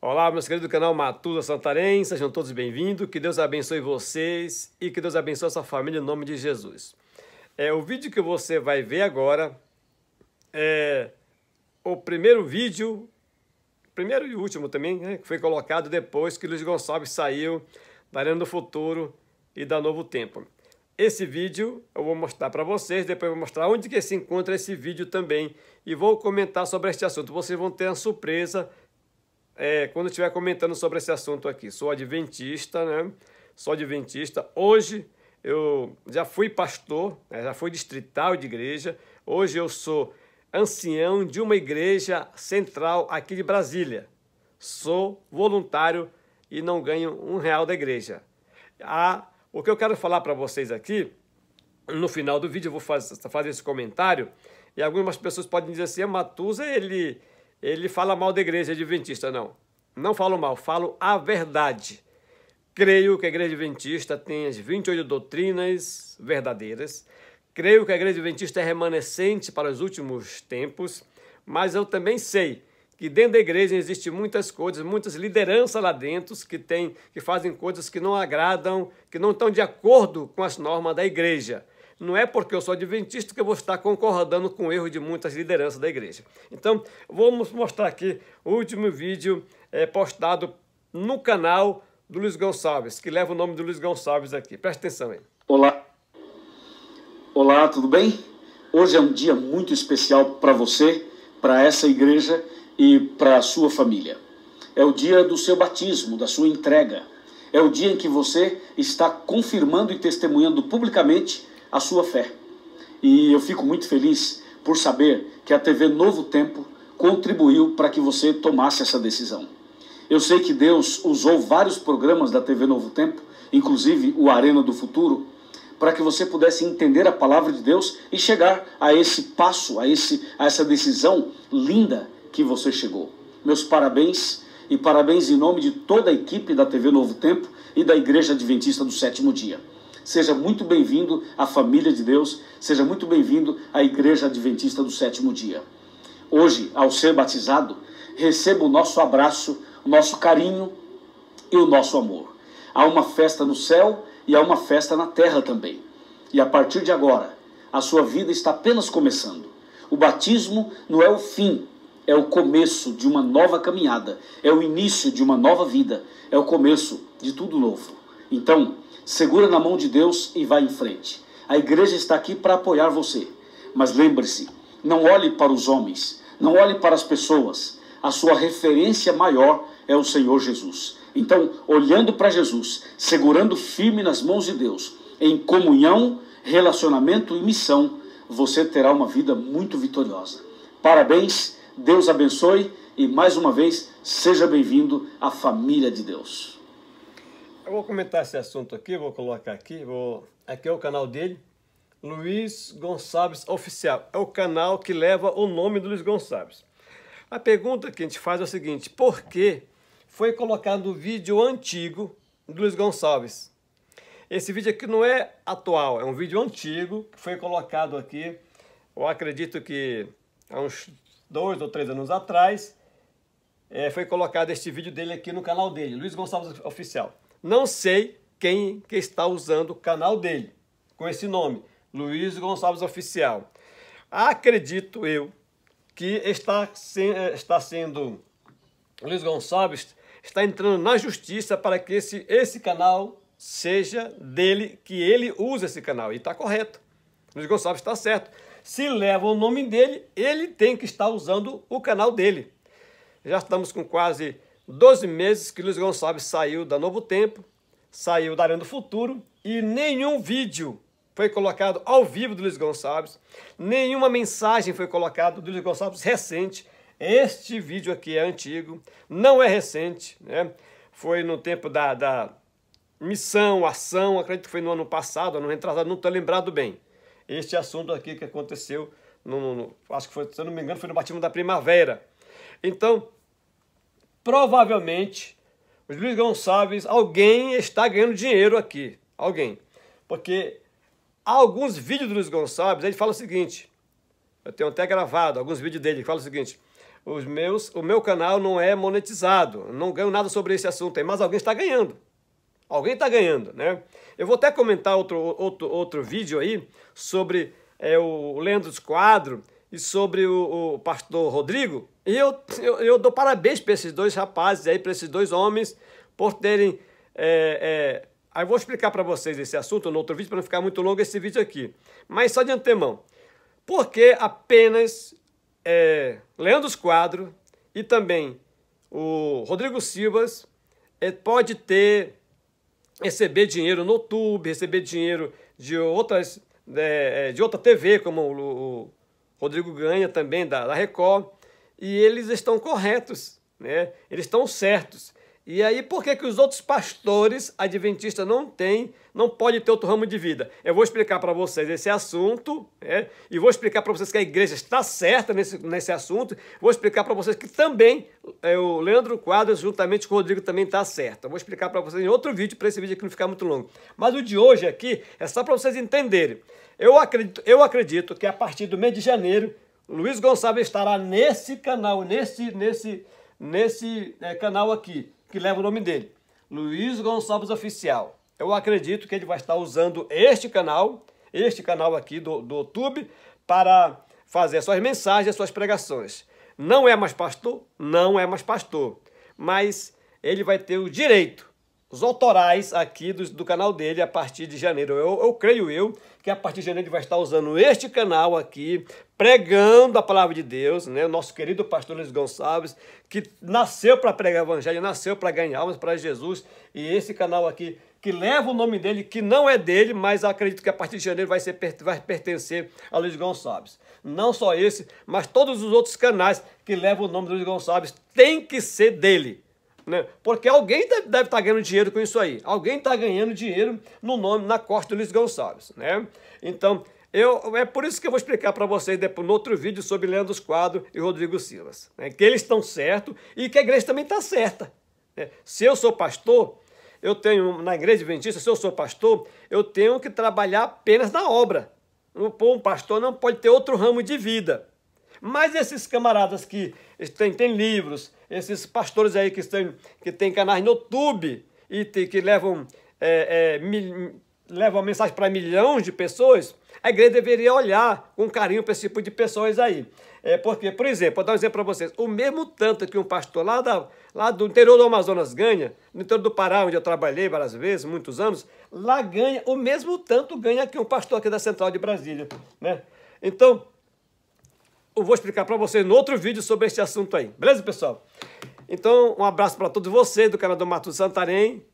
Olá, meus queridos do canal Matusa Santarém, sejam todos bem-vindos, que Deus abençoe vocês e que Deus abençoe a sua família em nome de Jesus. É, o vídeo que você vai ver agora é o primeiro vídeo, primeiro e último também, né, que foi colocado depois que Luiz Gonçalves saiu da Arena do Futuro e da Novo Tempo. Esse vídeo eu vou mostrar para vocês, depois vou mostrar onde que se encontra esse vídeo também e vou comentar sobre este assunto. Vocês vão ter uma surpresa é, quando estiver comentando sobre esse assunto aqui. Sou adventista, né? Sou adventista. Hoje eu já fui pastor, né? já fui distrital de igreja. Hoje eu sou ancião de uma igreja central aqui de Brasília. Sou voluntário e não ganho um real da igreja. Ah, o que eu quero falar para vocês aqui, no final do vídeo eu vou fazer, fazer esse comentário, e algumas pessoas podem dizer assim, ah, Matusa, ele ele fala mal da igreja adventista, não. Não falo mal, falo a verdade. Creio que a igreja adventista tem as 28 doutrinas verdadeiras. Creio que a igreja adventista é remanescente para os últimos tempos, mas eu também sei que dentro da igreja existem muitas coisas, muitas lideranças lá dentro que tem, que fazem coisas que não agradam, que não estão de acordo com as normas da igreja não é porque eu sou adventista que eu vou estar concordando com o erro de muitas lideranças da igreja. Então, vamos mostrar aqui o último vídeo é, postado no canal do Luiz Gonçalves, que leva o nome do Luiz Gonçalves aqui. Presta atenção aí. Olá. Olá, tudo bem? Hoje é um dia muito especial para você, para essa igreja e para a sua família. É o dia do seu batismo, da sua entrega. É o dia em que você está confirmando e testemunhando publicamente a sua fé. E eu fico muito feliz por saber que a TV Novo Tempo contribuiu para que você tomasse essa decisão. Eu sei que Deus usou vários programas da TV Novo Tempo, inclusive o Arena do Futuro, para que você pudesse entender a palavra de Deus e chegar a esse passo, a, esse, a essa decisão linda que você chegou. Meus parabéns e parabéns em nome de toda a equipe da TV Novo Tempo e da Igreja Adventista do Sétimo Dia. Seja muito bem-vindo à família de Deus, seja muito bem-vindo à Igreja Adventista do Sétimo Dia. Hoje, ao ser batizado, receba o nosso abraço, o nosso carinho e o nosso amor. Há uma festa no céu e há uma festa na terra também. E a partir de agora, a sua vida está apenas começando. O batismo não é o fim, é o começo de uma nova caminhada, é o início de uma nova vida, é o começo de tudo novo. Então, segura na mão de Deus e vá em frente. A igreja está aqui para apoiar você. Mas lembre-se, não olhe para os homens, não olhe para as pessoas. A sua referência maior é o Senhor Jesus. Então, olhando para Jesus, segurando firme nas mãos de Deus, em comunhão, relacionamento e missão, você terá uma vida muito vitoriosa. Parabéns, Deus abençoe e mais uma vez seja bem-vindo à família de Deus. Eu vou comentar esse assunto aqui, vou colocar aqui, vou... aqui é o canal dele, Luiz Gonçalves Oficial. É o canal que leva o nome do Luiz Gonçalves. A pergunta que a gente faz é o seguinte, por que foi colocado o vídeo antigo do Luiz Gonçalves? Esse vídeo aqui não é atual, é um vídeo antigo que foi colocado aqui, eu acredito que há uns dois ou três anos atrás, é, foi colocado este vídeo dele aqui no canal dele, Luiz Gonçalves Oficial. Não sei quem que está usando o canal dele com esse nome, Luiz Gonçalves Oficial. Acredito eu que está, eh, está sendo Luiz Gonçalves está entrando na justiça para que esse, esse canal seja dele, que ele use esse canal. E está correto. Luiz Gonçalves está certo. Se leva o nome dele, ele tem que estar usando o canal dele. Já estamos com quase 12 meses que Luiz Gonçalves saiu da Novo Tempo, saiu da Arena do Futuro e nenhum vídeo foi colocado ao vivo do Luiz Gonçalves, nenhuma mensagem foi colocada do Luiz Gonçalves recente. Este vídeo aqui é antigo, não é recente, né? Foi no tempo da, da missão, ação, acredito que foi no ano passado, ano retrasado, não estou lembrado bem. Este assunto aqui que aconteceu, no, no, acho que foi, se eu não me engano, foi no batismo da primavera. Então, provavelmente, os Luiz Gonçalves, alguém está ganhando dinheiro aqui. Alguém. Porque há alguns vídeos do Luiz Gonçalves, ele fala o seguinte, eu tenho até gravado alguns vídeos dele, que fala o seguinte, os meus, o meu canal não é monetizado, não ganho nada sobre esse assunto aí, mas alguém está ganhando. Alguém está ganhando, né? Eu vou até comentar outro, outro, outro vídeo aí sobre é, o Leandro Esquadro, e sobre o, o pastor Rodrigo. E eu, eu, eu dou parabéns para esses dois rapazes aí, para esses dois homens, por terem. É, é... Aí eu vou explicar para vocês esse assunto no outro vídeo, para não ficar muito longo esse vídeo aqui. Mas só de antemão, por que apenas é, Leandro Quadro e também o Rodrigo Silvas é, pode ter, receber dinheiro no YouTube, receber dinheiro de outras, de é, é, de outra TV, como o, o Rodrigo ganha também da, da Record, e eles estão corretos, né? eles estão certos. E aí, por que, que os outros pastores adventistas não têm, não pode ter outro ramo de vida? Eu vou explicar para vocês esse assunto, né? e vou explicar para vocês que a igreja está certa nesse, nesse assunto, vou explicar para vocês que também é, o Leandro Quadros, juntamente com o Rodrigo, também está certo. Eu vou explicar para vocês em outro vídeo, para esse vídeo aqui não ficar muito longo. Mas o de hoje aqui é só para vocês entenderem. Eu acredito, eu acredito que a partir do mês de janeiro, Luiz Gonçalves estará nesse canal, nesse, nesse, nesse é, canal aqui que leva o nome dele, Luiz Gonçalves Oficial. Eu acredito que ele vai estar usando este canal, este canal aqui do, do YouTube, para fazer suas mensagens, suas pregações. Não é mais pastor? Não é mais pastor. Mas ele vai ter o direito os autorais aqui do, do canal dele a partir de janeiro. Eu, eu creio eu que a partir de janeiro ele vai estar usando este canal aqui, pregando a palavra de Deus, né? O nosso querido pastor Luiz Gonçalves, que nasceu para pregar o evangelho, nasceu para ganhar almas para Jesus, e esse canal aqui que leva o nome dele, que não é dele, mas acredito que a partir de janeiro vai, ser, vai pertencer a Luiz Gonçalves. Não só esse, mas todos os outros canais que levam o nome do Luiz Gonçalves tem que ser dele né? Porque alguém deve estar tá ganhando dinheiro com isso aí. Alguém está ganhando dinheiro no nome, na corte do Luiz Gonçalves, né? Então, eu, é por isso que eu vou explicar para vocês depois no outro vídeo sobre Leandro Quadro e Rodrigo Silas. Né? Que eles estão certos e que a igreja também está certa. Né? Se eu sou pastor, eu tenho, na igreja adventista, se eu sou pastor, eu tenho que trabalhar apenas na obra. um pastor não pode ter outro ramo de vida. Mas esses camaradas que têm, livros, esses pastores aí que têm, que tem canais no YouTube e que levam, é, é, mil, levam mensagem para milhões de pessoas, a igreja deveria olhar com carinho para esse tipo de pessoas aí. É porque, por exemplo, vou dar um exemplo para vocês. O mesmo tanto que um pastor lá, da, lá do interior do Amazonas ganha, no interior do Pará, onde eu trabalhei várias vezes, muitos anos, lá ganha o mesmo tanto ganha que um pastor aqui da Central de Brasília. Né? Então, eu vou explicar para vocês no outro vídeo sobre este assunto aí. Beleza, pessoal? Então, um abraço para todos vocês do canal do Mato Santarém.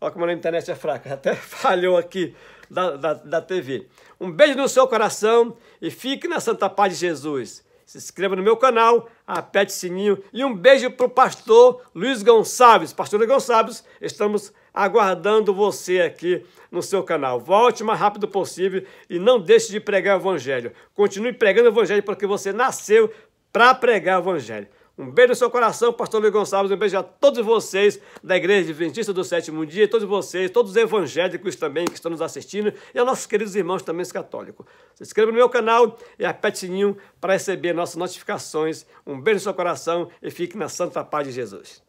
Olha como a internet é fraca, até falhou aqui da, da, da TV. Um beijo no seu coração e fique na santa paz de Jesus. Se inscreva no meu canal, aperte o sininho e um beijo para o pastor Luiz Gonçalves. Pastor Luiz Gonçalves, estamos aguardando você aqui no seu canal. Volte o mais rápido possível e não deixe de pregar o Evangelho. Continue pregando o Evangelho porque você nasceu para pregar o Evangelho. Um beijo no seu coração, pastor Luiz Gonçalves, um beijo a todos vocês da Igreja Adventista do Sétimo Dia, todos vocês, todos os evangélicos também que estão nos assistindo e aos nossos queridos irmãos também católicos. Se inscreva no meu canal e aperte o sininho para receber nossas notificações. Um beijo no seu coração e fique na santa paz de Jesus.